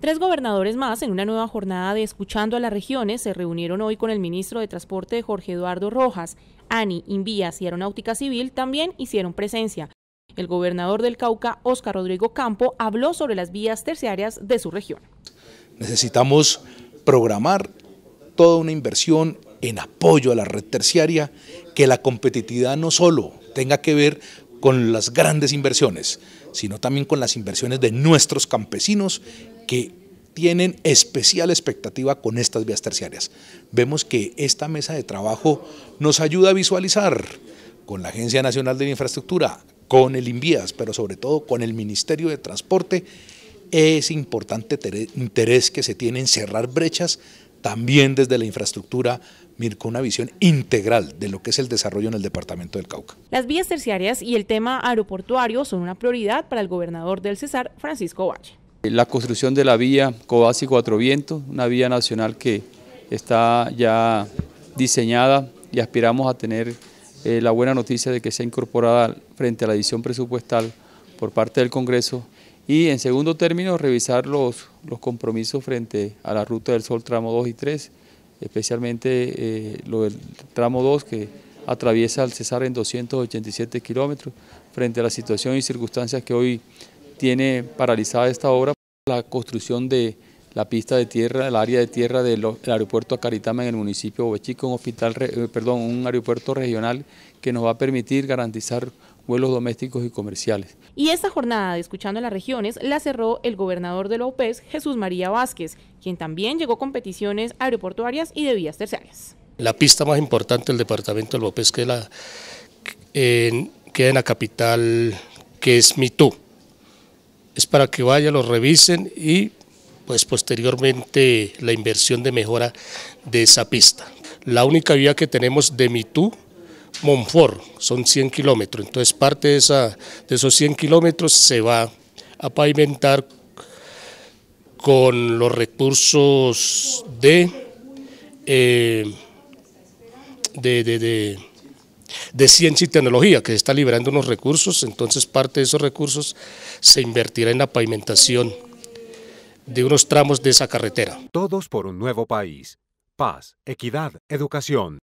Tres gobernadores más en una nueva jornada de Escuchando a las Regiones se reunieron hoy con el ministro de Transporte Jorge Eduardo Rojas. ANI, Invías y Aeronáutica Civil también hicieron presencia. El gobernador del Cauca, Óscar Rodrigo Campo, habló sobre las vías terciarias de su región. Necesitamos programar toda una inversión en apoyo a la red terciaria, que la competitividad no solo tenga que ver con las grandes inversiones, sino también con las inversiones de nuestros campesinos que tienen especial expectativa con estas vías terciarias. Vemos que esta mesa de trabajo nos ayuda a visualizar con la Agencia Nacional de Infraestructura, con el INVIAS, pero sobre todo con el Ministerio de Transporte, es importante interés que se tiene en cerrar brechas también desde la infraestructura con una visión integral de lo que es el desarrollo en el departamento del Cauca. Las vías terciarias y el tema aeroportuario son una prioridad para el gobernador del Cesar, Francisco Valle. Eh, la construcción de la vía Cobasi Cuatro Vientos, una vía nacional que está ya diseñada y aspiramos a tener eh, la buena noticia de que sea incorporada frente a la edición presupuestal por parte del Congreso y en segundo término revisar los, los compromisos frente a la Ruta del Sol tramo 2 y 3, especialmente eh, lo del tramo 2 que atraviesa el Cesar en 287 kilómetros frente a la situación y circunstancias que hoy tiene paralizada esta obra la construcción de la pista de tierra, el área de tierra del, aeropuerto Acaritama en el municipio de un, hospital, eh, perdón, un aeropuerto regional que nos va a permitir garantizar vuelos domésticos y comerciales. Y esta jornada de Escuchando las Regiones la cerró el gobernador de la Jesús María Vázquez, quien también llegó con peticiones aeroportuarias y de vías terciarias. La pista más importante del departamento de López que la, queda en la capital, que es Mitú es para que vaya, lo revisen y pues posteriormente la inversión de mejora de esa pista. La única vía que tenemos de Mitú, Monfort, son 100 kilómetros, entonces parte de, esa, de esos 100 kilómetros se va a pavimentar con los recursos de, eh, de de Ciencia y Tecnología, que está liberando unos recursos, entonces parte de esos recursos se invertirá en la pavimentación de unos tramos de esa carretera. Todos por un nuevo país. Paz, equidad, educación.